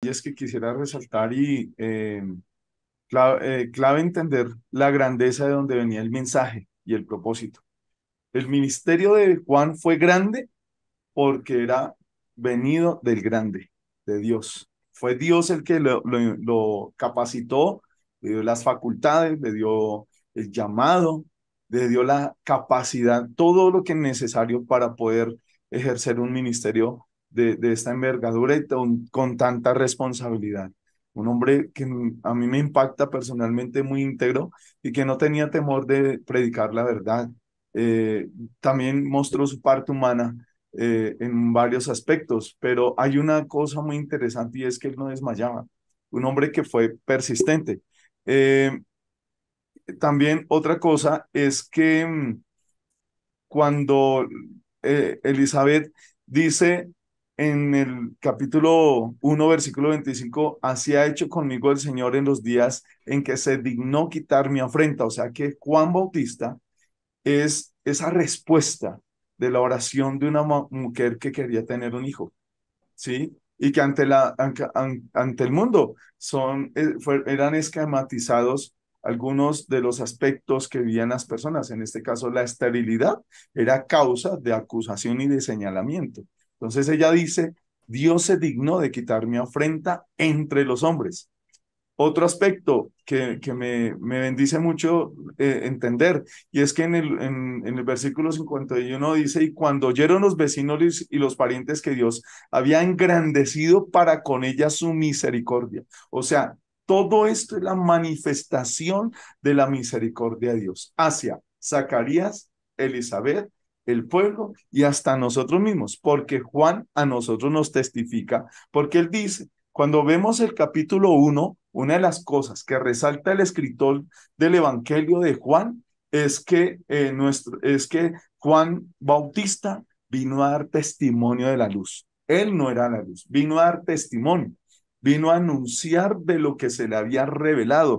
Y es que quisiera resaltar y eh, eh, clave, entender la grandeza de donde venía el mensaje y el propósito. El ministerio de Juan fue grande porque era venido del grande, de Dios. Fue Dios el que lo, lo capacitó, le dio las facultades, le dio el llamado, le dio la capacidad, todo lo que es necesario para poder ejercer un ministerio de, esta envergadura y con tanta responsabilidad. Un hombre que a mí me impacta personalmente muy íntegro y que no tenía temor de predicar la verdad. Eh, también mostró su parte humana eh, en varios aspectos, pero hay una cosa muy interesante y es que él no desmayaba. Un hombre que fue persistente. Eh, también otra cosa es que mm, cuando Elizabeth dice en el capítulo 1, versículo 25, así ha hecho conmigo el Señor en los días en que se dignó quitar mi afrenta. O sea que Juan Bautista es esa respuesta de la oración de una mujer que quería tener un hijo, ¿sí? Y que ante, la, ante el mundo son, eh, eran esquematizados algunos de los aspectos que vivían las personas. En este caso, la esterilidad era causa de acusación y de señalamiento. Entonces ella dice, Dios se dignó de quitar mi afrenta entre los hombres. Otro aspecto que, que me, me, bendice mucho eh, entender, y es que en el, en, en el versículo 51 dice, y cuando oyeron los vecinos y los parientes que Dios había engrandecido para con ella su misericordia. O sea, todo esto es la manifestación de la misericordia de Dios hacia Zacarías, Elizabeth el pueblo y hasta nosotros mismos, porque Juan a nosotros nos testifica, porque él dice, cuando vemos el capítulo 1, una de las cosas que resalta el escritor del Evangelio de Juan es que, eh, nuestro, es que Juan Bautista vino a dar testimonio de la luz. Él no era la luz, vino a dar testimonio, vino a anunciar de lo que se le había revelado,